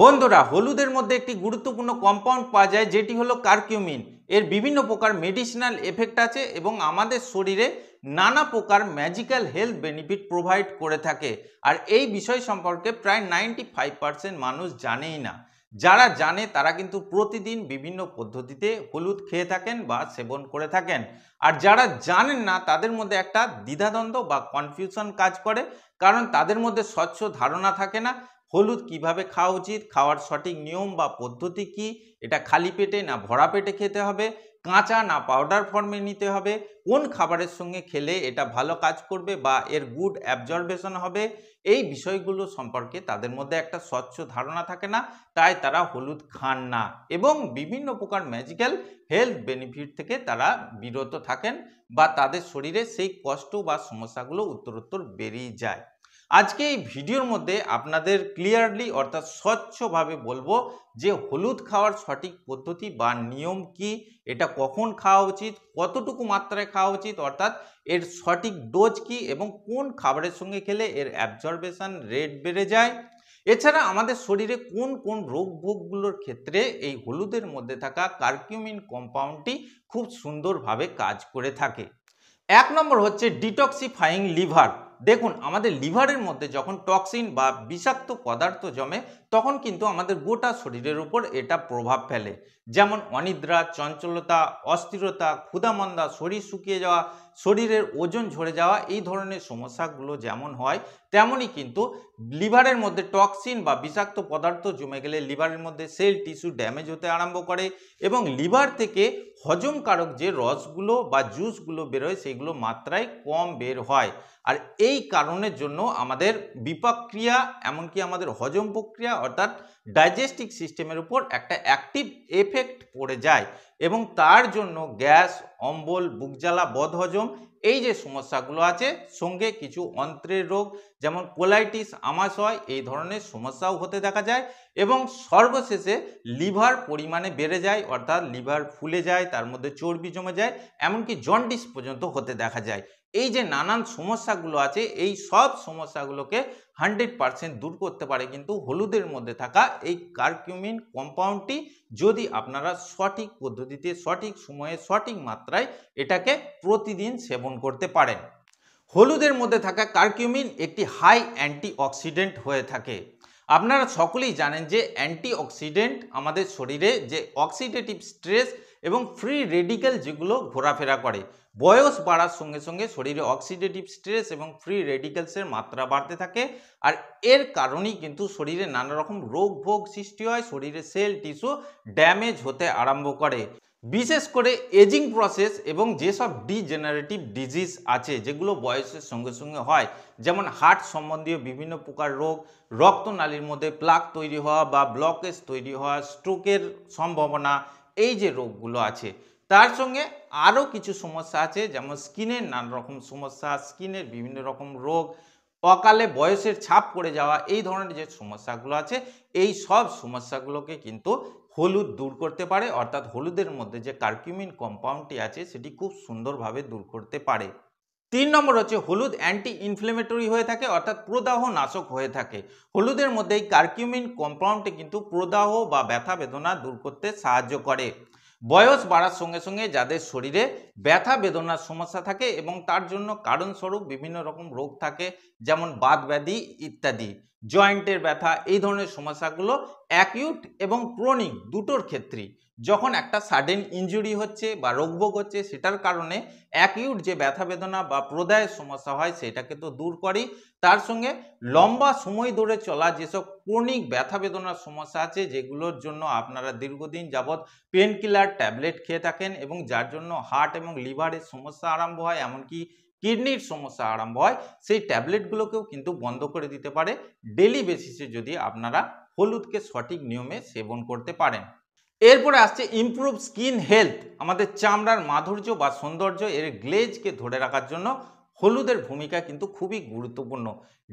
বন্ধুরা হলুদের মধ্যে একটি গুরুত্বপূর্ণ কম্পাউন্ড পাওয়া যায় যেটি হলো কার্কিউমিন এর বিভিন্ন প্রকার মেডিসিনাল এফেক্ট আছে এবং আমাদের শরীরে নানা প্রকার ম্যাজিক্যাল হেলথ বেনিফিট প্রোভাইড করে থাকে আর এই বিষয় সম্পর্কে প্রায় নাইনটি ফাইভ পার্সেন্ট মানুষ জানেই না যারা জানে তারা কিন্তু প্রতিদিন বিভিন্ন পদ্ধতিতে হলুদ খেয়ে থাকেন বা সেবন করে থাকেন আর যারা জানেন না তাদের মধ্যে একটা দ্বিধাদ্বন্দ্ব বা কনফিউশন কাজ করে কারণ তাদের মধ্যে স্বচ্ছ ধারণা থাকে না হলুদ কিভাবে খাওয়া উচিত খাওয়ার সঠিক নিয়ম বা পদ্ধতি কি এটা খালি পেটে না ভরা পেটে খেতে হবে কাঁচা না পাউডার ফর্মে নিতে হবে কোন খাবারের সঙ্গে খেলে এটা ভালো কাজ করবে বা এর গুড অ্যাবজর্বেশন হবে এই বিষয়গুলো সম্পর্কে তাদের মধ্যে একটা স্বচ্ছ ধারণা থাকে না তাই তারা হলুদ খান না এবং বিভিন্ন প্রকার ম্যাজিক্যাল হেলথ বেনিফিট থেকে তারা বিরত থাকেন বা তাদের শরীরে সেই কষ্ট বা সমস্যাগুলো উত্তরোত্তর বেরিয়ে যায় আজকে এই ভিডিওর মধ্যে আপনাদের ক্লিয়ারলি অর্থাৎ স্বচ্ছভাবে বলবো যে হলুদ খাওয়ার সঠিক পদ্ধতি বা নিয়ম কি এটা কখন খাওয়া উচিত কতটুকু মাত্রায় খাওয়া উচিত অর্থাৎ এর সঠিক ডোজ কি এবং কোন খাবারের সঙ্গে খেলে এর অ্যাবজর্বেশন রেট বেড়ে যায় এছাড়া আমাদের শরীরে কোন কোন রোগ ভোগগুলোর ক্ষেত্রে এই হলুদের মধ্যে থাকা কার্কিউমিন কম্পাউন্ডটি খুব সুন্দরভাবে কাজ করে থাকে এক নম্বর হচ্ছে ডিটক্সিফাইং লিভার দেখুন আমাদের লিভারের মধ্যে যখন টক্সিন বা বিষাক্ত পদার্থ জমে তখন কিন্তু আমাদের গোটা শরীরের উপর এটা প্রভাব ফেলে যেমন অনিদ্রা চঞ্চলতা অস্থিরতা ক্ষুধামন্দা শরীর শুকিয়ে যাওয়া শরীরের ওজন ঝরে যাওয়া এই ধরনের সমস্যাগুলো যেমন হয় তেমনই কিন্তু লিভারের মধ্যে টক্সিন বা বিষাক্ত পদার্থ জমে গেলে লিভারের মধ্যে সেল টিস্যু ড্যামেজ হতে আরম্ভ করে এবং লিভার থেকে হজমকারক যে রসগুলো বা জুসগুলো বেরোয় সেগুলো মাত্রায় কম বের হয় আর এই কারণের জন্য আমাদের বিপাক্রিয়া এমনকি আমাদের হজম প্রক্রিয়া অর্থাৎ ডাইজেস্টিক সিস্টেমের উপর একটা অ্যাক্টিভ এফেক্ট পড়ে যায় এবং তার জন্য গ্যাস অম্বল বুকজ্বালা বদহজম এই যে সমস্যাগুলো আছে সঙ্গে কিছু অন্ত্রের রোগ যেমন কোলাইটিস আমাশয় এই ধরনের সমস্যাও হতে দেখা যায় এবং সর্বশেষে লিভার পরিমাণে বেড়ে যায় অর্থাৎ লিভার ফুলে যায় তার মধ্যে চর্বি জমে যায় এমনকি জন্ডিস পর্যন্ত হতে দেখা যায় এই যে নানান সমস্যাগুলো আছে এই সব সমস্যাগুলোকে হান্ড্রেড পারসেন্ট দূর করতে পারে কিন্তু হলুদের মধ্যে থাকা এই কার্কিউমিন কম্পাউন্ডটি যদি আপনারা সঠিক পদ্ধতিতে সঠিক সময়ে সঠিক মাত্রায় এটাকে প্রতিদিন সেবন করতে পারেন হলুদের মধ্যে থাকা কার্কিউমিন একটি হাই অ্যান্টিঅক্সিডেন্ট হয়ে থাকে আপনারা সকলেই জানেন যে অ্যান্টিঅক্সিডেন্ট আমাদের শরীরে যে অক্সিডেটিভ স্ট্রেস এবং ফ্রি রেডিক্যাল যেগুলো ঘোরাফেরা করে বয়স বাড়ার সঙ্গে সঙ্গে শরীরে অক্সিডেটিভ স্ট্রেস এবং ফ্রি রেডিক্যালসের মাত্রা বাড়তে থাকে আর এর কারণেই কিন্তু শরীরে নানা রকম রোগ ভোগ সৃষ্টি হয় শরীরে সেল টিস্যু ড্যামেজ হতে আরম্ভ করে বিশেষ করে এজিং প্রসেস এবং যেসব ডিজেনারেটিভ ডিজিজ আছে যেগুলো বয়সের সঙ্গে সঙ্গে হয় যেমন হার্ট সম্বন্ধীয় বিভিন্ন প্রকার রোগ রক্তনালীর মধ্যে প্লাক তৈরি হওয়া বা ব্লকেজ তৈরি হওয়া স্ট্রোকের সম্ভাবনা এই যে রোগগুলো আছে তার সঙ্গে আরও কিছু সমস্যা আছে যেমন স্কিনের নানা রকম সমস্যা স্কিনের বিভিন্ন রকম রোগ অকালে বয়সের ছাপ পড়ে যাওয়া এই ধরনের যে সমস্যাগুলো আছে এই সব সমস্যাগুলোকে কিন্তু হলুদ দূর করতে পারে অর্থাৎ হলুদের মধ্যে যে কার্কিউমিন কম্পাউন্ডটি আছে সেটি খুব সুন্দরভাবে দূর করতে পারে তিন নম্বর হচ্ছে হলুদ অ্যান্টি ইনফ্লেমেটরি হয়ে থাকে অর্থাৎ প্রদাহ নাশক হয়ে থাকে হলুদের মধ্যে এই কার্কিউমিন কম্পাউন্ডটি কিন্তু প্রদাহ বা ব্যথা বেদনা দূর করতে সাহায্য করে বয়স বাড়ার সঙ্গে সঙ্গে যাদের শরীরে ব্যথা বেদনার সমস্যা থাকে এবং তার জন্য কারণস্বরূপ বিভিন্ন রকম রোগ থাকে যেমন বাদ ব্যাধি ইত্যাদি জয়েন্টের ব্যথা এই ধরনের সমস্যাগুলো অ্যাকিউট এবং ক্রনিক দুটোর ক্ষেত্রেই যখন একটা সাডেন ইঞ্জুরি হচ্ছে বা রোগভোগ হচ্ছে সেটার কারণে অ্যাকিউট যে ব্যথা বেদনা বা প্রদায়ের সমস্যা হয় সেটাকে তো দূর করি তার সঙ্গে লম্বা সময় ধরে চলা যেসব ক্রনিক ব্যথা বেদনার সমস্যা আছে যেগুলোর জন্য আপনারা দীর্ঘদিন যাবৎ পেন কিলার ট্যাবলেট খেয়ে থাকেন এবং যার জন্য হার্ট এবং লিভারের সমস্যা আরম্ভ হয় এমনকি কিডনির সমস্যা আরম্ভ হয় সেই ট্যাবলেটগুলোকেও কিন্তু বন্ধ করে দিতে পারে ডেলি বেসিসে যদি আপনারা হলুদকে সঠিক নিয়মে সেবন করতে পারেন এরপরে আসছে ইম্প্রুভ স্কিন হেলথ আমাদের চামড়ার মাধুর্য বা সৌন্দর্য এর গ্লেজকে ধরে রাখার জন্য হলুদের ভূমিকা কিন্তু খুবই গুরুত্বপূর্ণ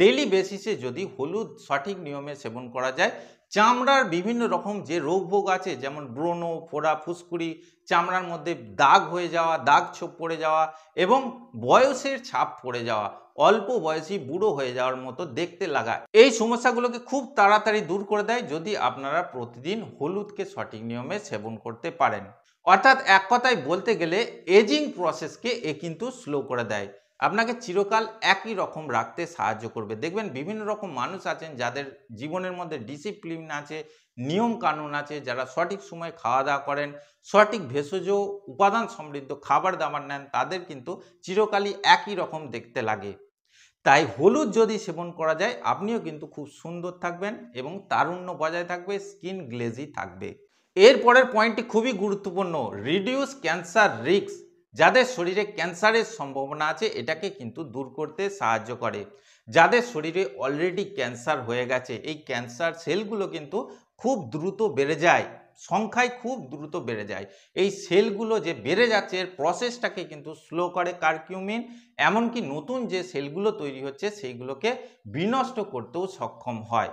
ডেলি বেসিসে যদি হলুদ সঠিক নিয়মে সেবন করা যায় চামড়ার বিভিন্ন রকম যে রোগ ভোগ আছে যেমন ব্রণ ফোড়া ফুসকুড়ি চামড়ার মধ্যে দাগ হয়ে যাওয়া দাগ ছোপ পড়ে যাওয়া এবং বয়সের ছাপ পড়ে যাওয়া অল্প বয়সী বুড়ো হয়ে যাওয়ার মতো দেখতে লাগায় এই সমস্যাগুলোকে খুব তাড়াতাড়ি দূর করে দেয় যদি আপনারা প্রতিদিন হলুদকে সঠিক নিয়মে সেবন করতে পারেন অর্থাৎ এক কথায় বলতে গেলে এজিং প্রসেসকে এ কিন্তু স্লো করে দেয় আপনাকে চিরকাল একই রকম রাখতে সাহায্য করবে দেখবেন বিভিন্ন রকম মানুষ আছেন যাদের জীবনের মধ্যে ডিসিপ্লিন আছে নিয়ম কানুন আছে যারা সঠিক সময়ে খাওয়া দাওয়া করেন সঠিক ভেষজ উপাদান সমৃদ্ধ খাবার দাবার নেন তাদের কিন্তু চিরকালই একই রকম দেখতে লাগে তাই হলুদ যদি সেবন করা যায় আপনিও কিন্তু খুব সুন্দর থাকবেন এবং তারুণ্য বজায় থাকবে স্কিন গ্লেজি থাকবে এরপরের পয়েন্টটি খুবই গুরুত্বপূর্ণ রিডিউস ক্যান্সার রিক্স যাদের শরীরে ক্যান্সারের সম্ভাবনা আছে এটাকে কিন্তু দূর করতে সাহায্য করে যাদের শরীরে অলরেডি ক্যান্সার হয়ে গেছে এই ক্যান্সার সেলগুলো কিন্তু খুব দ্রুত বেড়ে যায় সংখ্যায় খুব দ্রুত বেড়ে যায় এই সেলগুলো যে বেড়ে যাচ্ছে এর প্রসেসটাকে কিন্তু স্লো করে কার্কিউমিন এমনকি নতুন যে সেলগুলো তৈরি হচ্ছে সেইগুলোকে বিনষ্ট করতেও সক্ষম হয়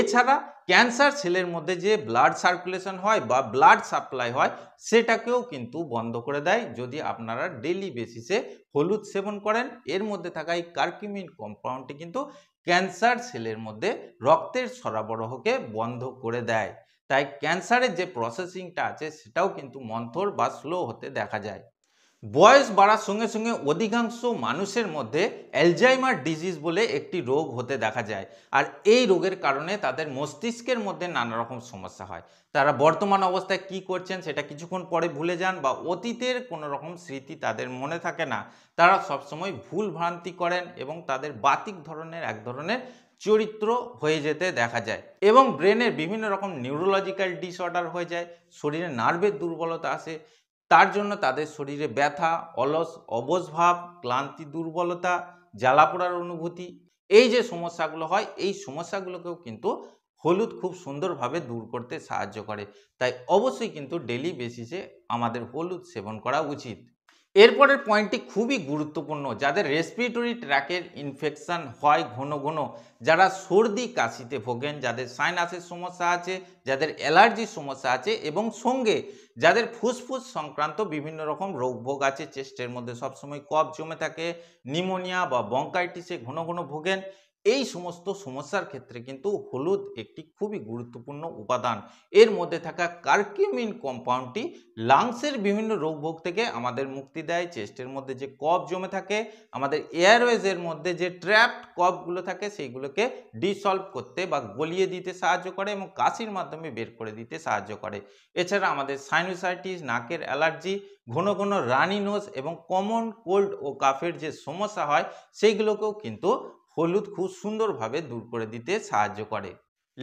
এছাড়া ক্যান্সার সেলের মধ্যে যে ব্লাড সার্কুলেশন হয় বা ব্লাড সাপ্লাই হয় সেটাকেও কিন্তু বন্ধ করে দেয় যদি আপনারা ডেলি বেসিসে হলুদ সেবন করেন এর মধ্যে থাকা এই কার্কিমিন কম্পাউন্ডটি কিন্তু ক্যান্সার সেলের মধ্যে রক্তের সরবরাহকে বন্ধ করে দেয় তাই ক্যান্সারের যে প্রসেসিংটা আছে সেটাও কিন্তু মন্থর বা স্লো হতে দেখা যায় বয়স বাড়ার সঙ্গে সঙ্গে অধিকাংশ মানুষের মধ্যে অ্যালজাইমার ডিজিজ বলে একটি রোগ হতে দেখা যায় আর এই রোগের কারণে তাদের মস্তিষ্কের মধ্যে নানা রকম সমস্যা হয় তারা বর্তমান অবস্থায় কি করছেন সেটা কিছুক্ষণ পরে ভুলে যান বা অতীতের কোনো রকম স্মৃতি তাদের মনে থাকে না তারা সবসময় ভুল ভ্রান্তি করেন এবং তাদের বাতিক ধরনের এক ধরনের চরিত্র হয়ে যেতে দেখা যায় এবং ব্রেনের বিভিন্ন রকম নিউরোলজিক্যাল ডিসঅর্ডার হয়ে যায় শরীরে নার্ভের দুর্বলতা আসে তার জন্য তাদের শরীরে ব্যথা অলস অবসভাব ক্লান্তি দুর্বলতা জ্বালাপোড়ার অনুভূতি এই যে সমস্যাগুলো হয় এই সমস্যাগুলোকেও কিন্তু হলুদ খুব সুন্দরভাবে দূর করতে সাহায্য করে তাই অবশ্যই কিন্তু ডেলি বেসিসে আমাদের হলুদ সেবন করা উচিত এরপরের পয়েন্টটি খুবই গুরুত্বপূর্ণ যাদের রেসপিরেটরি ট্র্যাকের ইনফেকশান হয় ঘন ঘন যারা সর্দি কাশিতে ভোগেন যাদের সাইনাসের সমস্যা আছে যাদের অ্যালার্জির সমস্যা আছে এবং সঙ্গে যাদের ফুসফুস সংক্রান্ত বিভিন্ন রকম রোগ ভোগ আছে চেস্টের মধ্যে সবসময় কফ জমে থাকে নিমোনিয়া বা বঙ্কাইটিসে ঘন ঘন ভোগেন এই সমস্ত সমস্যার ক্ষেত্রে কিন্তু হলুদ একটি খুবই গুরুত্বপূর্ণ উপাদান এর মধ্যে থাকা কার্কিমিন কম্পাউন্ডটি লাংসের বিভিন্ন রোগভোগ থেকে আমাদের মুক্তি দেয় চেস্টের মধ্যে যে কফ জমে থাকে আমাদের এয়ারওয়েজের মধ্যে যে ট্র্যাপড কফগুলো থাকে সেইগুলোকে ডিসলভ করতে বা গলিয়ে দিতে সাহায্য করে এবং কাশির মাধ্যমে বের করে দিতে সাহায্য করে এছাড়া আমাদের সাইনোসাইটিস নাকের অ্যালার্জি ঘন ঘন রানি নোজ এবং কমন কোল্ড ও কাফের যে সমস্যা হয় সেইগুলোকেও কিন্তু হলুদ খুব সুন্দরভাবে দূর করে দিতে সাহায্য করে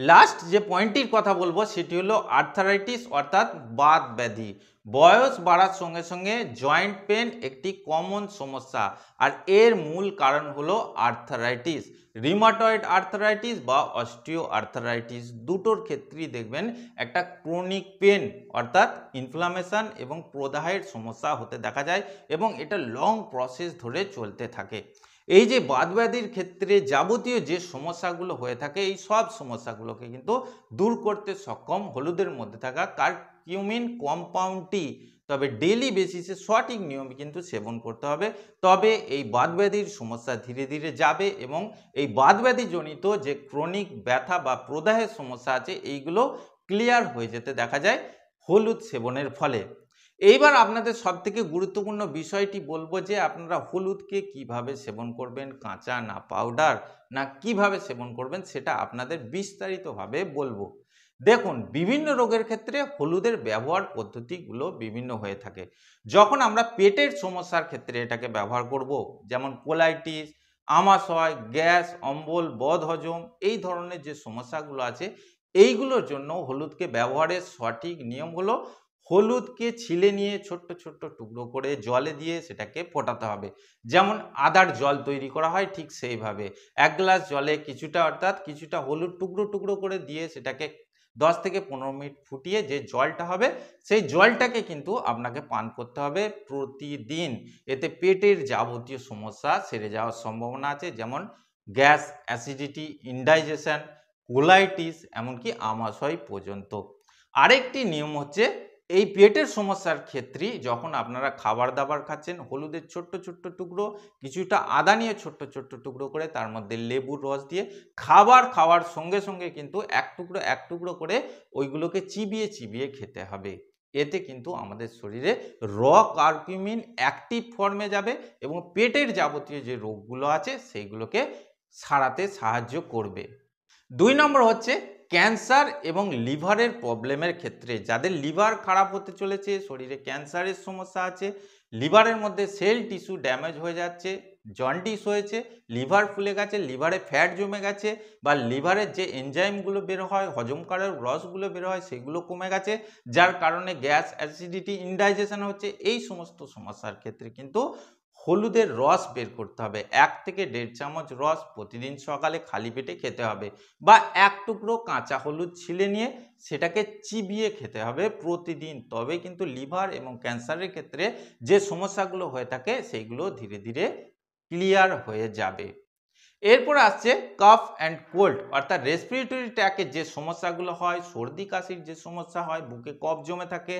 লাস্ট যে পয়েন্টটির কথা বলবো সেটি হলো আর্থারাইটিস অর্থাৎ বাত ব্যাধি বয়স বাড়ার সঙ্গে সঙ্গে জয়েন্ট পেন একটি কমন সমস্যা আর এর মূল কারণ হলো আর্থারাইটিস রিমাটয়েড আর্থারাইটিস বা অস্টিও আর্থারাইটিস দুটোর ক্ষেত্রেই দেখবেন একটা ক্রনিক পেন অর্থাৎ ইনফ্লামেশান এবং প্রদাহের সমস্যা হতে দেখা যায় এবং এটা লং প্রসেস ধরে চলতে থাকে এই যে বাদব্যাধির ক্ষেত্রে যাবতীয় যে সমস্যাগুলো হয়ে থাকে এই সব সমস্যাগুলোকে কিন্তু দূর করতে সক্ষম হলুদের মধ্যে থাকা কার্কিউমিন কম্পাউন্ডটি তবে ডেলি বেসিসে সঠিক নিয়ম কিন্তু সেবন করতে হবে তবে এই বাদব্যাধির সমস্যা ধীরে ধীরে যাবে এবং এই বাদব্যাধিজনিত যে ক্রনিক ব্যথা বা প্রদাহের সমস্যা আছে এইগুলো ক্লিয়ার হয়ে যেতে দেখা যায় হলুদ সেবনের ফলে এইবার আপনাদের সবথেকে গুরুত্বপূর্ণ বিষয়টি বলবো যে আপনারা হলুদকে কিভাবে সেবন করবেন কাঁচা না পাউডার না কিভাবে সেবন করবেন সেটা আপনাদের বিস্তারিতভাবে বলবো দেখুন বিভিন্ন রোগের ক্ষেত্রে হলুদের ব্যবহার পদ্ধতিগুলো বিভিন্ন হয়ে থাকে যখন আমরা পেটের সমস্যার ক্ষেত্রে এটাকে ব্যবহার করব যেমন কোলাইটিস আমাশয় গ্যাস অম্বল বদহজম এই ধরনের যে সমস্যাগুলো আছে এইগুলোর জন্য হলুদকে ব্যবহারের সঠিক নিয়ম হলো হলুদকে ছিলে নিয়ে ছোট্ট ছোট্ট টুকরো করে জলে দিয়ে সেটাকে ফোটাতে হবে যেমন আদার জল তৈরি করা হয় ঠিক সেইভাবে এক গ্লাস জলে কিছুটা অর্থাৎ কিছুটা হলুদ টুকরো টুকরো করে দিয়ে সেটাকে দশ থেকে পনেরো মিনিট ফুটিয়ে যে জলটা হবে সেই জলটাকে কিন্তু আপনাকে পান করতে হবে প্রতিদিন এতে পেটের যাবতীয় সমস্যা সেরে যাওয়ার সম্ভাবনা আছে যেমন গ্যাস অ্যাসিডিটি ইনডাইজেশন কোলাইটিস এমনকি আমাশয় পর্যন্ত আরেকটি নিয়ম হচ্ছে এই পেটের সমস্যার ক্ষেত্রে যখন আপনারা খাবার দাবার খাচ্ছেন হলুদের ছোট্ট ছোট্ট টুকরো কিছুটা আদা নিয়ে ছোট্ট ছোট্ট টুকরো করে তার মধ্যে লেবুর রস দিয়ে খাবার খাওয়ার সঙ্গে সঙ্গে কিন্তু এক টুকরো এক টুকরো করে ওইগুলোকে চিবিয়ে চিবিয়ে খেতে হবে এতে কিন্তু আমাদের শরীরে র কার্কিউমিন অ্যাক্টিভ ফর্মে যাবে এবং পেটের যাবতীয় যে রোগগুলো আছে সেইগুলোকে সারাতে সাহায্য করবে দুই নম্বর হচ্ছে ক্যান্সার এবং লিভারের প্রবলেমের ক্ষেত্রে যাদের লিভার খারাপ হতে চলেছে শরীরে ক্যান্সারের সমস্যা আছে লিভারের মধ্যে সেল টিস্যু ড্যামেজ হয়ে যাচ্ছে জন্ডিস হয়েছে লিভার ফুলে গেছে লিভারে ফ্যাট জমে গেছে বা লিভারের যে এনজাইমগুলো বের হয় হজম করার রসগুলো বের হয় সেগুলো কমে গেছে যার কারণে গ্যাস অ্যাসিডিটি ইনডাইজেশন হচ্ছে এই সমস্ত সমস্যার ক্ষেত্রে কিন্তু হলুদের রস বের করতে হবে এক থেকে দেড় চামচ রস প্রতিদিন সকালে খালি পেটে খেতে হবে বা এক টুকরো কাঁচা হলুদ ছিলে নিয়ে সেটাকে চিবিয়ে খেতে হবে প্রতিদিন তবে কিন্তু লিভার এবং ক্যান্সারের ক্ষেত্রে যে সমস্যাগুলো হয়ে থাকে সেইগুলো ধীরে ধীরে ক্লিয়ার হয়ে যাবে এরপর আসছে কাফ অ্যান্ড কোল্ড অর্থাৎ রেসপিরেটরি ট্র্যাকের যে সমস্যাগুলো হয় সর্দি কাশির যে সমস্যা হয় বুকে কফ জমে থাকে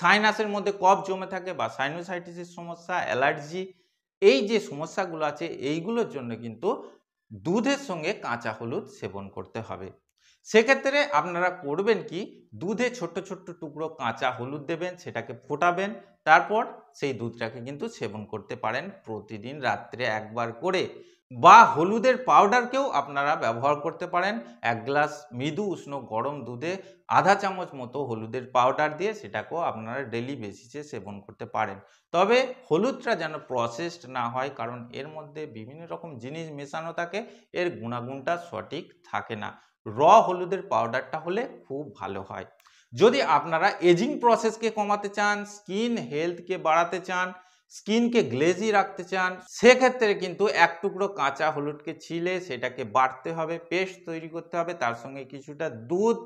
সাইনাসের মধ্যে কফ জমে থাকে বা সাইনোসাইটিসের সমস্যা অ্যালার্জি এই যে সমস্যাগুলো আছে এইগুলোর জন্য কিন্তু দুধের সঙ্গে কাঁচা হলুদ সেবন করতে হবে সেক্ষেত্রে আপনারা করবেন কি দুধে ছোট্ট ছোট্ট টুকরো কাঁচা হলুদ দেবেন সেটাকে ফোটাবেন তারপর সেই দুধটাকে কিন্তু সেবন করতে পারেন প্রতিদিন রাত্রে একবার করে বা হলুদের পাউডারকেও আপনারা ব্যবহার করতে পারেন এক গ্লাস মৃদু উষ্ণ গরম দুধে আধা চামচ মতো হলুদের পাউডার দিয়ে সেটাকেও আপনারা ডেলি বেসিসে সেবন করতে পারেন তবে হলুদটা যেন প্রসেসড না হয় কারণ এর মধ্যে বিভিন্ন রকম জিনিস মেশানো থাকে এর গুণাগুণটা সঠিক থাকে না র হলুদের পাউডারটা হলে খুব ভালো হয় যদি আপনারা এজিং প্রসেসকে কমাতে চান স্কিন হেলথকে বাড়াতে চান স্কিনকে গ্লেজি রাখতে চান সেক্ষেত্রে কিন্তু এক টুকরো কাঁচা হলুদকে ছিলে সেটাকে বাটতে হবে পেস্ট তৈরি করতে হবে তার সঙ্গে কিছুটা দুধ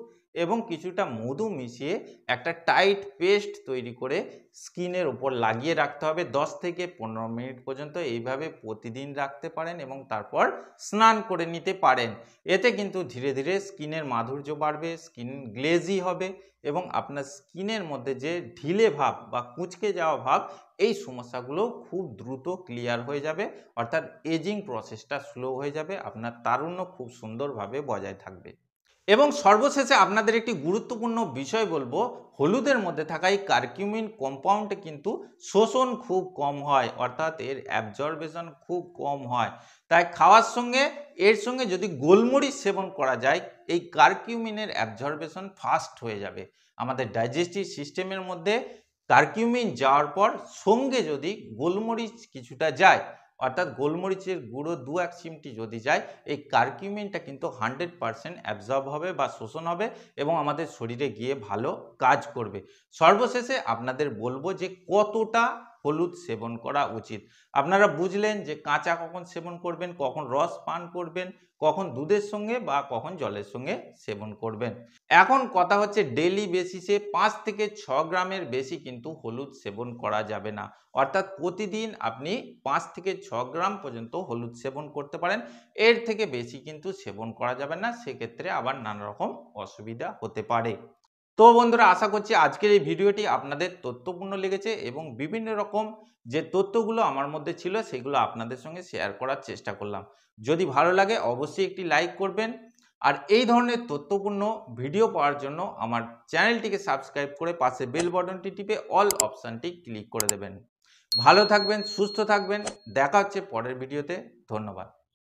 এবং কিছুটা মধু মিশিয়ে একটা টাইট পেস্ট তৈরি করে স্কিনের উপর লাগিয়ে রাখতে হবে 10 থেকে পনেরো মিনিট পর্যন্ত এইভাবে প্রতিদিন রাখতে পারেন এবং তারপর স্নান করে নিতে পারেন এতে কিন্তু ধীরে ধীরে স্কিনের মাধুর্য বাড়বে স্কিন গ্লেজি হবে এবং আপনার স্কিনের মধ্যে যে ঢিলে ভাব বা কুচকে যাওয়া ভাব এই সমস্যাগুলো খুব দ্রুত ক্লিয়ার হয়ে যাবে অর্থাৎ এজিং প্রসেসটা স্লো হয়ে যাবে আপনার তারুণ্য খুব সুন্দরভাবে বজায় থাকবে এবং সর্বশেষে আপনাদের একটি গুরুত্বপূর্ণ বিষয় বলবো হলুদের মধ্যে থাকা এই কার্কিউমিন কম্পাউন্ডে কিন্তু শোষণ খুব কম হয় অর্থাৎ এর অ্যাবজর্বেশন খুব কম হয় তাই খাওয়ার সঙ্গে এর সঙ্গে যদি গোলমরিচ সেবন করা যায় এই কার্কিউমিনের অ্যাবজর্বেশন ফাস্ট হয়ে যাবে আমাদের ডাইজেস্টিভ সিস্টেমের মধ্যে কার্কিউমিন যাওয়ার পর সঙ্গে যদি গোলমরিচ কিছুটা যায় অর্থাৎ গোলমরিচের গুঁড়ো দু এক চিমটি যদি যায় এই কার্কিউমিনটা কিন্তু হান্ড্রেড পারসেন্ট অ্যাবজর্ব হবে বা শোষণ হবে এবং আমাদের শরীরে গিয়ে ভালো কাজ করবে সর্বশেষে আপনাদের বলবো যে কতটা হলুদ সেবন করা উচিত আপনারা বুঝলেন যে কাঁচা কখন সেবন করবেন কখন রস পান করবেন কখন দুধের সঙ্গে বা কখন জলের সঙ্গে সেবন করবেন এখন কথা হচ্ছে ডেলি বেসিসে পাঁচ থেকে ছ গ্রামের বেশি কিন্তু হলুদ সেবন করা যাবে না অর্থাৎ প্রতিদিন আপনি পাঁচ থেকে ছ গ্রাম পর্যন্ত হলুদ সেবন করতে পারেন এর থেকে বেশি কিন্তু সেবন করা যাবে না সেক্ষেত্রে আবার নানা রকম অসুবিধা হতে পারে তো বন্ধুরা আশা করছি আজকের এই ভিডিওটি আপনাদের তথ্যপূর্ণ লেগেছে এবং বিভিন্ন রকম যে তথ্যগুলো আমার মধ্যে ছিল সেগুলো আপনাদের সঙ্গে শেয়ার করার চেষ্টা করলাম যদি ভালো লাগে অবশ্যই একটি লাইক করবেন আর এই ধরনের তথ্যপূর্ণ ভিডিও পাওয়ার জন্য আমার চ্যানেলটিকে সাবস্ক্রাইব করে পাশে বেল বটনটি টিপে অল অপশানটি ক্লিক করে দেবেন ভালো থাকবেন সুস্থ থাকবেন দেখা হচ্ছে পরের ভিডিওতে ধন্যবাদ